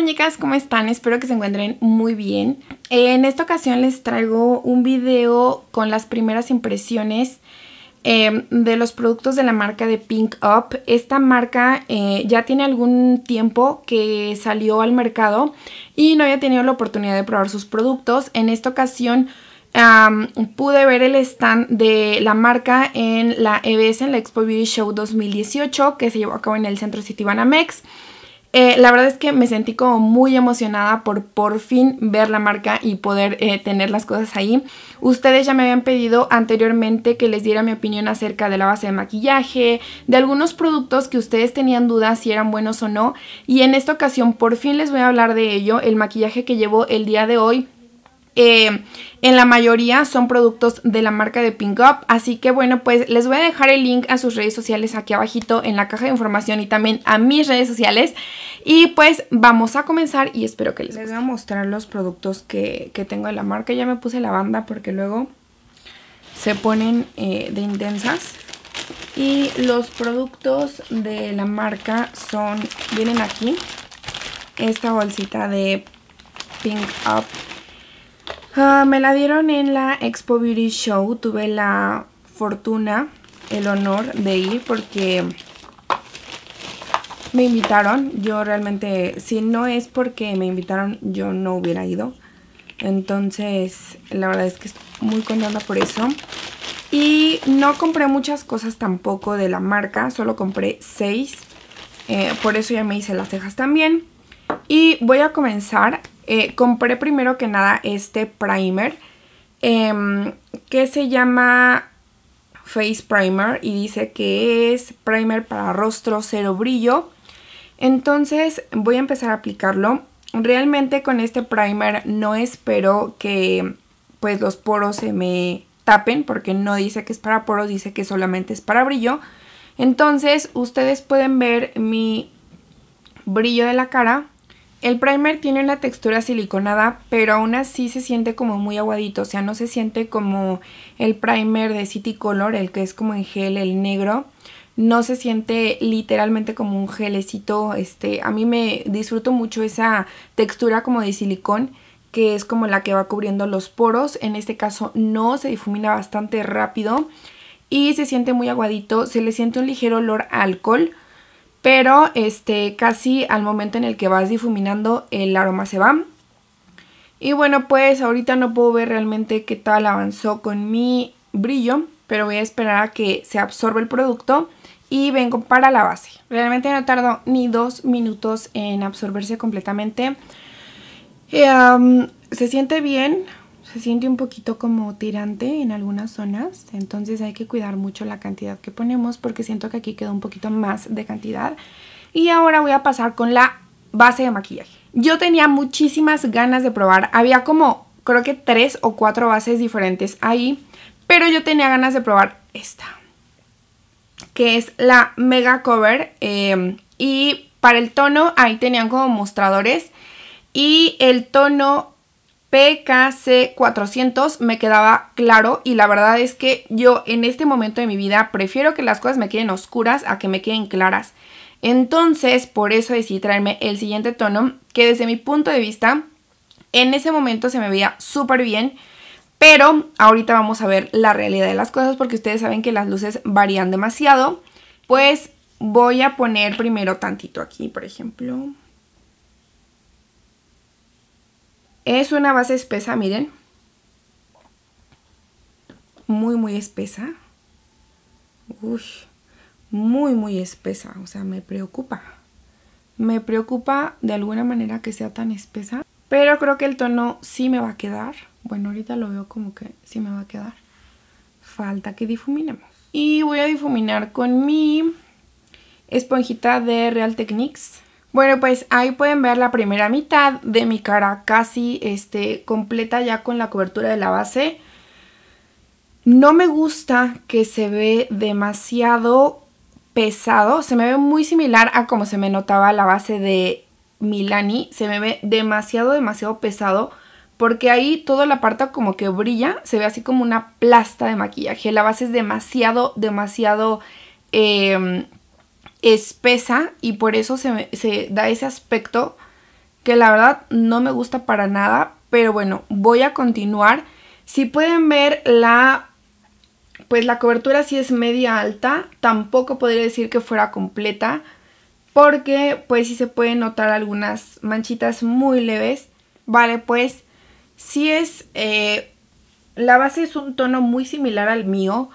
muñecas, ¿cómo están? Espero que se encuentren muy bien. En esta ocasión les traigo un video con las primeras impresiones em, de los productos de la marca de Pink Up. Esta marca eh, ya tiene algún tiempo que salió al mercado y no había tenido la oportunidad de probar sus productos. En esta ocasión pude ver el stand de la marca en la EBS, en la Expo Beauty Show 2018, que se llevó a cabo en el Centro City Banamex. Eh, la verdad es que me sentí como muy emocionada por por fin ver la marca y poder eh, tener las cosas ahí. Ustedes ya me habían pedido anteriormente que les diera mi opinión acerca de la base de maquillaje, de algunos productos que ustedes tenían dudas si eran buenos o no. Y en esta ocasión por fin les voy a hablar de ello, el maquillaje que llevo el día de hoy eh, en la mayoría son productos de la marca de Pink Up. Así que bueno, pues les voy a dejar el link a sus redes sociales aquí abajito en la caja de información y también a mis redes sociales. Y pues vamos a comenzar y espero que les voy a mostrar los productos que, tengo de la marca. Ya me puse la banda porque luego se ponen eh, de intensas. Y los productos de la marca son, vienen aquí, esta bolsita de Pink Up Ah, me la dieron en la Expo Beauty Show. Tuve la fortuna, el honor de ir porque me invitaron. Yo realmente, si no es porque me invitaron, yo no hubiera ido. Entonces, la verdad es que estoy muy contenta por eso. Y no compré muchas cosas tampoco de la marca, solo compré seis. Eh, por eso ya me hice las cejas también. Y voy a comenzar eh, compré primero que nada este primer em, que se llama Face Primer y dice que es primer para rostro cero brillo. Entonces voy a empezar a aplicarlo. Realmente con este primer no espero que pues los poros se me tapen porque no dice que es para poros, dice que solamente es para brillo. Entonces ustedes pueden ver mi brillo de la cara el primer tiene una textura siliconada, pero aún así se siente como muy aguadito, o sea, no se siente como el primer de City Color, el que es como en gel, el negro. No se siente literalmente como un gelecito, este, a mí me disfruto mucho esa textura como de silicón, que es como la que va cubriendo los poros. En este caso no, se difumina bastante rápido y se siente muy aguadito, se le siente un ligero olor a alcohol, pero este, casi al momento en el que vas difuminando el aroma se va. Y bueno, pues ahorita no puedo ver realmente qué tal avanzó con mi brillo, pero voy a esperar a que se absorba el producto y vengo para la base. Realmente no tardó ni dos minutos en absorberse completamente. Eh, se siente bien, se siente un poquito como tirante en algunas zonas, entonces hay que cuidar mucho la cantidad que ponemos porque siento que aquí quedó un poquito más de cantidad. Y ahora voy a pasar con la base de maquillaje. Yo tenía muchísimas ganas de probar, había como creo que tres o cuatro bases diferentes ahí, pero yo tenía ganas de probar esta, que es la Mega Cover em, y para el tono ahí tenían como mostradores y el tono PKC 400 me quedaba claro y la verdad es que yo en este momento de mi vida prefiero que las cosas me queden oscuras a que me queden claras. Entonces, por eso decidí traerme el siguiente tono que desde mi punto de vista en ese momento se me veía súper bien, pero ahorita vamos a ver la realidad de las cosas porque ustedes saben que las luces varían demasiado. Pues voy a poner primero tantito aquí, por ejemplo. Es una base espesa, miren. Muy, muy espesa. Uy, muy, muy espesa. O sea, me preocupa. Me preocupa de alguna manera que sea tan espesa. Pero creo que el tono sí me va a quedar. Bueno, ahorita lo veo como que sí me va a quedar. Falta que difuminemos. Y voy a difuminar con mi esponjita de Real Techniques. Bueno, pues ahí pueden ver la primera mitad de mi cara casi este, completa ya con la cobertura de la base. No me gusta que se ve demasiado pesado, se me ve muy similar a como se me notaba la base de Milani, se me ve demasiado, demasiado pesado porque ahí toda la parte como que brilla, se ve así como una plasta de maquillaje, la base es demasiado, demasiado... Em, espesa y por eso se, se da ese aspecto que la verdad no me gusta para nada, pero bueno, voy a continuar. Si pueden ver la pues la cobertura si es media alta, tampoco podría decir que fuera completa, porque pues si se pueden notar algunas manchitas muy leves. Vale, pues si es, eh, la base es un tono muy similar al mío,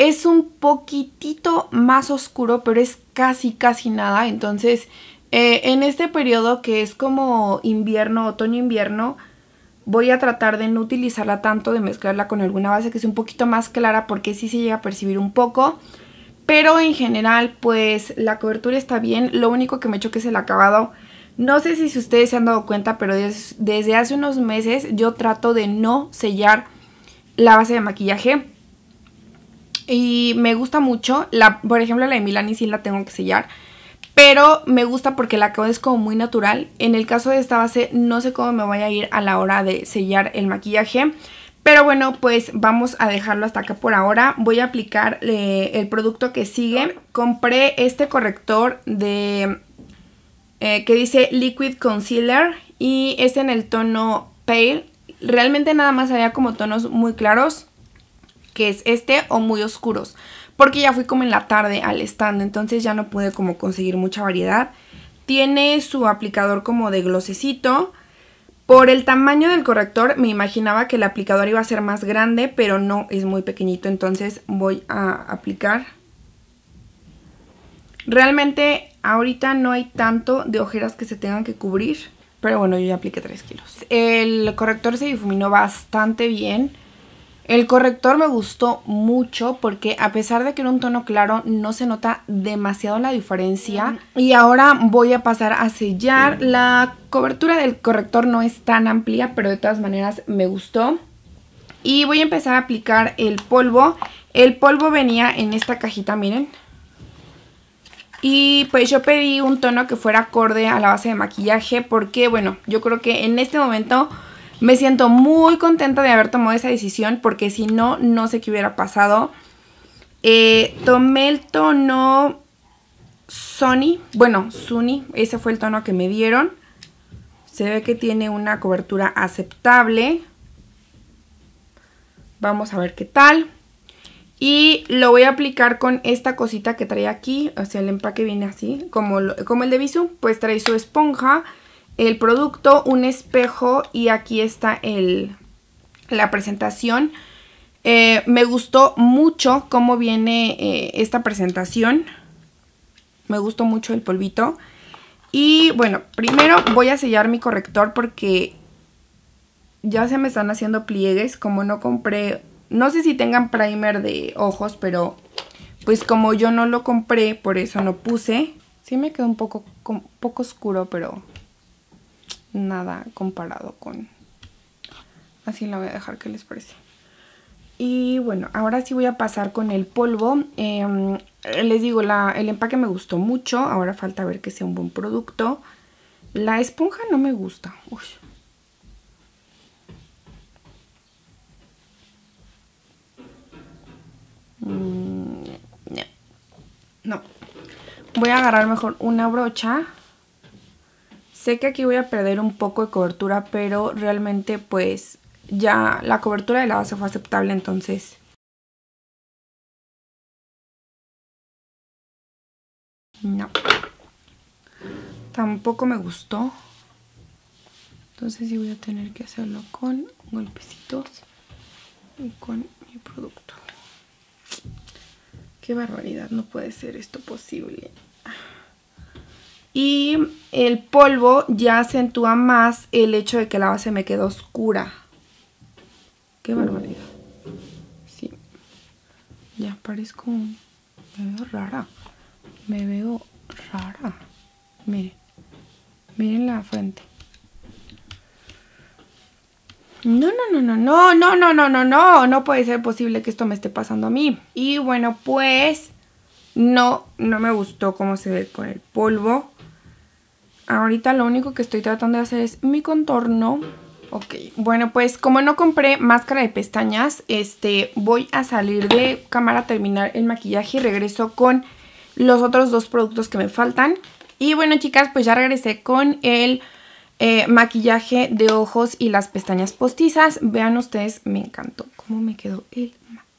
es un poquitito más oscuro, pero es casi, casi nada. Entonces, eh, en este periodo que es como invierno, otoño-invierno, voy a tratar de no utilizarla tanto, de mezclarla con alguna base que sea un poquito más clara porque sí se llega a percibir un poco. Pero en general, pues la cobertura está bien. Lo único que me que es el acabado. No sé si ustedes se han dado cuenta, pero desde hace unos meses yo trato de no sellar la base de maquillaje y me gusta mucho. La, por ejemplo, la de Milani sí la tengo que sellar. Pero me gusta porque la que es como muy natural. En el caso de esta base no sé cómo me vaya a ir a la hora de sellar el maquillaje. Pero bueno, pues vamos a dejarlo hasta acá por ahora. Voy a aplicar eh, el producto que sigue. Compré este corrector de eh, que dice Liquid Concealer y es en el tono Pale. Realmente nada más había como tonos muy claros que es este o muy oscuros, porque ya fui como en la tarde al stand, entonces ya no pude como conseguir mucha variedad. Tiene su aplicador como de glosecito. Por el tamaño del corrector me imaginaba que el aplicador iba a ser más grande, pero no, es muy pequeñito, entonces voy a aplicar. Realmente ahorita no hay tanto de ojeras que se tengan que cubrir, pero bueno, yo ya apliqué 3 kilos. El corrector se difuminó bastante bien. El corrector me gustó mucho porque a pesar de que era un tono claro no se nota demasiado la diferencia. Mm. Y ahora voy a pasar a sellar. La cobertura del corrector no es tan amplia pero de todas maneras me gustó. Y voy a empezar a aplicar el polvo. El polvo venía en esta cajita, miren. Y pues yo pedí un tono que fuera acorde a la base de maquillaje porque bueno, yo creo que en este momento me siento muy contenta de haber tomado esa decisión porque si no, no sé qué hubiera pasado. Eh, tomé el tono Sony, bueno, Sony, ese fue el tono que me dieron. Se ve que tiene una cobertura aceptable. Vamos a ver qué tal. Y lo voy a aplicar con esta cosita que trae aquí. O sea, el empaque viene así, como, como el de viso Pues trae su esponja el producto, un espejo y aquí está el, la presentación. Eh, me gustó mucho cómo viene eh, esta presentación. Me gustó mucho el polvito. Y bueno, primero voy a sellar mi corrector porque ya se me están haciendo pliegues. Como no compré, no sé si tengan primer de ojos, pero pues como yo no lo compré, por eso no puse. Sí me quedó un poco, un poco oscuro, pero nada comparado con... Así la voy a dejar, que les parece? Y bueno, ahora sí voy a pasar con el polvo. Em, les digo, la, el empaque me gustó mucho. Ahora falta ver que sea un buen producto. La esponja no me gusta. Mm, no. Voy a agarrar mejor una brocha Sé que aquí voy a perder un poco de cobertura, pero realmente pues ya la cobertura de la base fue aceptable, entonces... No. Tampoco me gustó. Entonces sí voy a tener que hacerlo con golpecitos y con mi producto. Qué barbaridad, no puede ser esto posible y el polvo ya acentúa más el hecho de que la base me quedó oscura. Qué barbaridad. Sí. Ya parezco... Me veo rara. Me veo rara. Miren. Miren la frente. No, no, no, no, no, no, no, no, no, no. No puede ser posible que esto me esté pasando a mí. Y bueno, pues... No, no me gustó cómo se ve con el polvo. Ahorita lo único que estoy tratando de hacer es mi contorno. Ok, bueno pues como no compré máscara de pestañas, este, voy a salir de cámara, terminar el maquillaje y regreso con los otros dos productos que me faltan. Y bueno chicas, pues ya regresé con el eh, maquillaje de ojos y las pestañas postizas. Vean ustedes, me encantó cómo me quedó el maquillaje.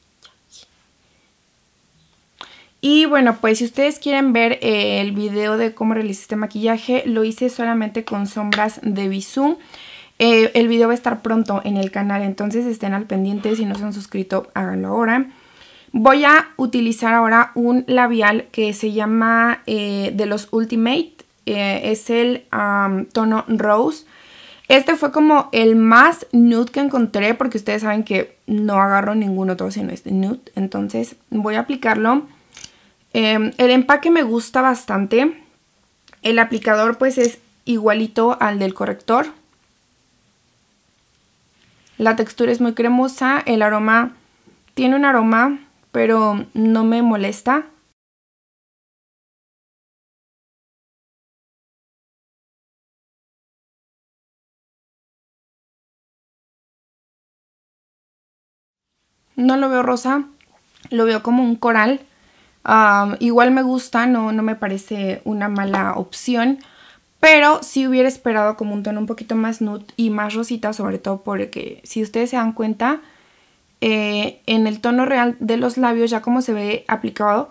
Y bueno, pues si ustedes quieren ver eh, el video de cómo realicé este maquillaje, lo hice solamente con sombras de Bisú. Eh, el video va a estar pronto en el canal, entonces estén al pendiente. Si no se han suscrito, háganlo ahora. Voy a utilizar ahora un labial que se llama eh, de los Ultimate. es el tono Rose. Este fue como el más nude que encontré porque ustedes saben que no agarro ninguno todo, sino este nude. Entonces voy a aplicarlo Em, el empaque me gusta bastante. El aplicador pues es igualito al del corrector. La textura es muy cremosa, el aroma tiene un aroma, pero no me molesta. No lo veo rosa, lo veo como un coral igual me gusta, no, no me parece una mala opción. Pero sí hubiera esperado como un tono un poquito más nude y más rosita, sobre todo porque si ustedes se dan cuenta, eh, en el tono real de los labios, ya como se ve aplicado,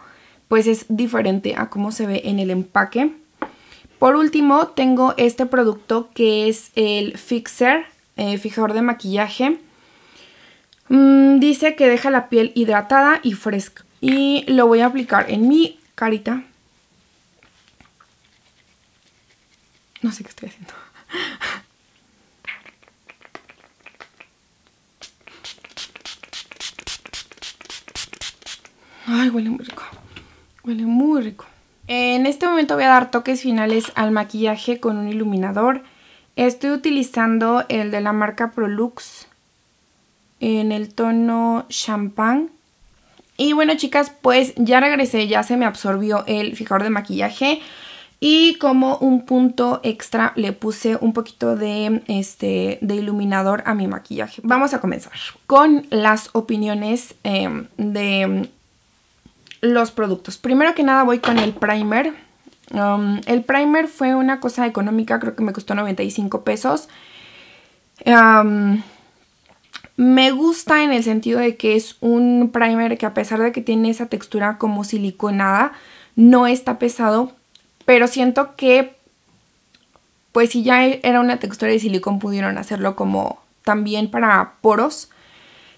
pues es diferente a cómo se ve en el empaque. Por último, tengo este producto que es el Fixer, eh, fijador de maquillaje. Mm, dice que deja la piel hidratada y fresca. Y lo voy a aplicar en mi carita. No sé qué estoy haciendo. Ay, huele muy rico. Huele muy rico. En este momento voy a dar toques finales al maquillaje con un iluminador. Estoy utilizando el de la marca Prolux en el tono Champagne. Y bueno chicas, pues ya regresé, ya se me absorbió el fijador de maquillaje. Y como un punto extra le puse un poquito de, este, de iluminador a mi maquillaje. Vamos a comenzar con las opiniones em, de los productos. Primero que nada voy con el primer. Um, el primer fue una cosa económica, creo que me costó 95 pesos. Me gusta en el sentido de que es un primer que a pesar de que tiene esa textura como siliconada, no está pesado, pero siento que pues si ya era una textura de silicón pudieron hacerlo como también para poros.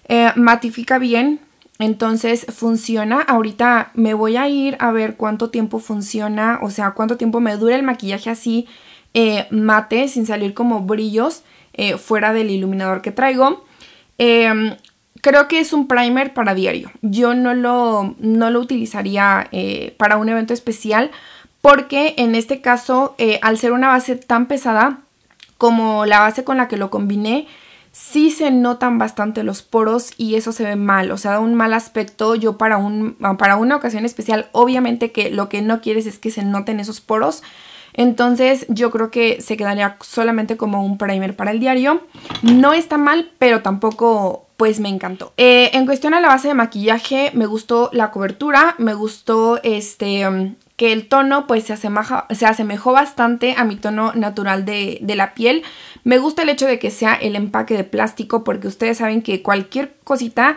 Eh, matifica bien, entonces funciona. Ahorita me voy a ir a ver cuánto tiempo funciona, o sea, cuánto tiempo me dura el maquillaje así eh, mate sin salir como brillos eh, fuera del iluminador que traigo. Em, creo que es un primer para diario. Yo no lo, no lo utilizaría eh, para un evento especial porque en este caso, eh, al ser una base tan pesada como la base con la que lo combiné, sí se notan bastante los poros y eso se ve mal, o sea, da un mal aspecto. Yo para, un, para una ocasión especial, obviamente que lo que no quieres es que se noten esos poros, entonces yo creo que se quedaría solamente como un primer para el diario. No está mal, pero tampoco pues me encantó. Eh, en cuestión a la base de maquillaje, me gustó la cobertura, me gustó este um, que el tono pues se, se asemejó bastante a mi tono natural de, la piel. Me gusta el hecho de que sea el empaque de plástico porque ustedes saben que cualquier cosita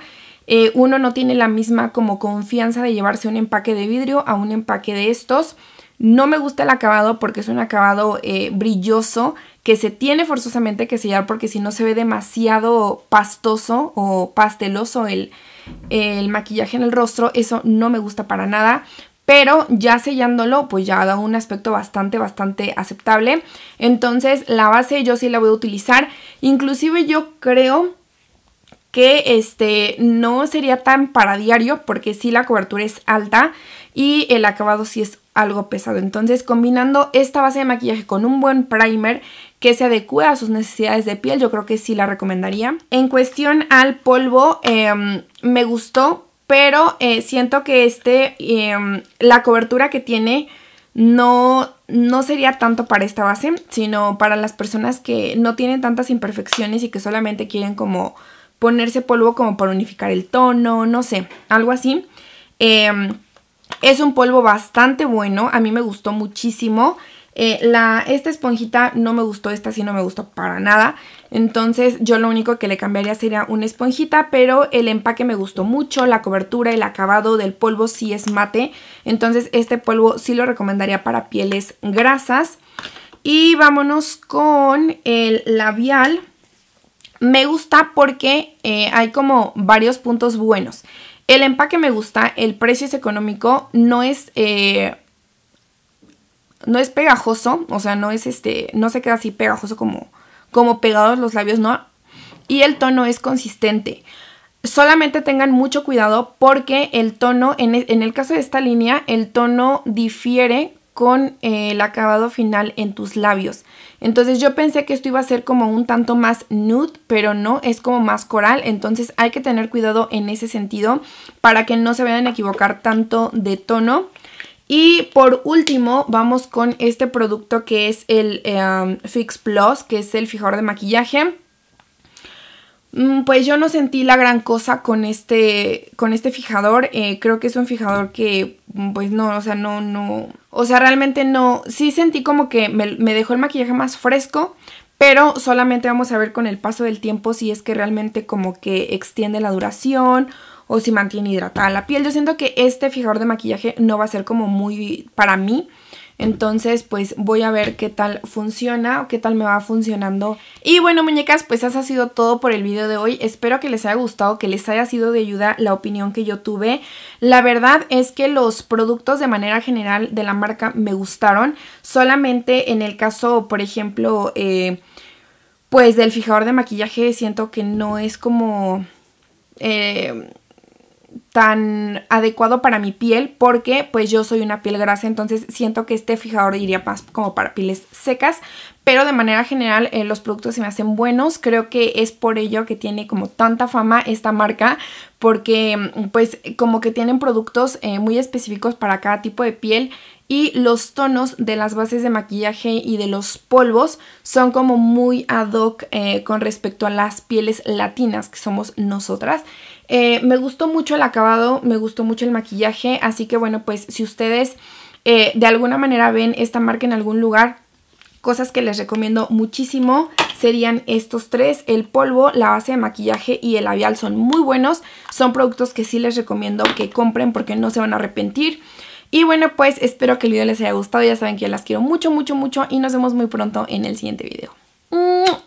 eh, uno no tiene la misma como confianza de llevarse un empaque de vidrio a un empaque de estos. No me gusta el acabado porque es un acabado eh, brilloso que se tiene forzosamente que sellar porque si no se ve demasiado pastoso o pasteloso el, el maquillaje en el rostro. Eso no me gusta para nada pero ya sellándolo pues ya da un aspecto bastante bastante aceptable entonces la base yo sí la voy a utilizar inclusive yo creo que este no sería tan para diario porque sí la cobertura es alta y el acabado sí es algo pesado. Entonces, combinando esta base de maquillaje con un buen primer que se adecue a sus necesidades de piel, yo creo que sí la recomendaría. En cuestión al polvo, em, me gustó, pero eh, siento que este, em, la cobertura que tiene no, no sería tanto para esta base, sino para las personas que no tienen tantas imperfecciones y que solamente quieren como ponerse polvo como para unificar el tono, no sé, algo así. Em, es un polvo bastante bueno, a mí me gustó muchísimo. Eh, la, esta esponjita no me gustó, esta sí no me gustó para nada. Entonces yo lo único que le cambiaría sería una esponjita, pero el empaque me gustó mucho, la cobertura, el acabado del polvo sí es mate. Entonces este polvo sí lo recomendaría para pieles grasas. Y vámonos con el labial. Me gusta porque eh, hay como varios puntos buenos. El empaque me gusta, el precio es económico, no es... Eh, no es pegajoso, o sea, no es este, no se queda así pegajoso como, como pegados los labios, no. Y el tono es consistente. Solamente tengan mucho cuidado porque el tono, en e, el caso de esta línea, el tono difiere con eh, el acabado final en tus labios. Entonces yo pensé que esto iba a ser como un tanto más nude, pero no, es como más coral, entonces hay que tener cuidado en ese sentido para que no se vayan a equivocar tanto de tono. Y por último vamos con este producto que es el em, Fix Plus, que es el fijador de maquillaje. Mm, pues yo no sentí la gran cosa con este, con este fijador. Eh, creo que es un fijador que, pues no, o sea, no, no, o sea, realmente no, sí sentí como que me, dejó el maquillaje más fresco, pero solamente vamos a ver con el paso del tiempo si es que realmente como que extiende la duración o si mantiene hidratada la piel. Yo siento que este fijador de maquillaje no va a ser como muy para mí entonces, pues voy a ver qué tal funciona o qué tal me va funcionando. Y bueno, muñecas, pues eso ha sido todo por el video de hoy. Espero que les haya gustado, que les haya sido de ayuda la opinión que yo tuve. La verdad es que los productos de manera general de la marca me gustaron. Solamente en el caso, por ejemplo, eh, pues del fijador de maquillaje siento que no es como... Eh, tan adecuado para mi piel porque pues yo soy una piel grasa, entonces siento que este fijador iría más como para pieles secas, pero de manera general eh, los productos se me hacen buenos, creo que es por ello que tiene como tanta fama esta marca porque mm, pues como que tienen productos eh, muy específicos para cada tipo de piel y los tonos de las bases de maquillaje y de los polvos son como muy ad hoc eh, con respecto a las pieles latinas que somos nosotras. Eh, me gustó mucho el acabado, me gustó mucho el maquillaje, así que bueno, pues si ustedes eh, de alguna manera ven esta marca en algún lugar, cosas que les recomiendo muchísimo serían estos tres, el polvo, la base de maquillaje y el labial son muy buenos, son productos que sí les recomiendo que compren porque no se van a arrepentir. Y bueno, pues espero que el video les haya gustado, ya saben que yo las quiero mucho, mucho, mucho y nos vemos muy pronto en el siguiente video.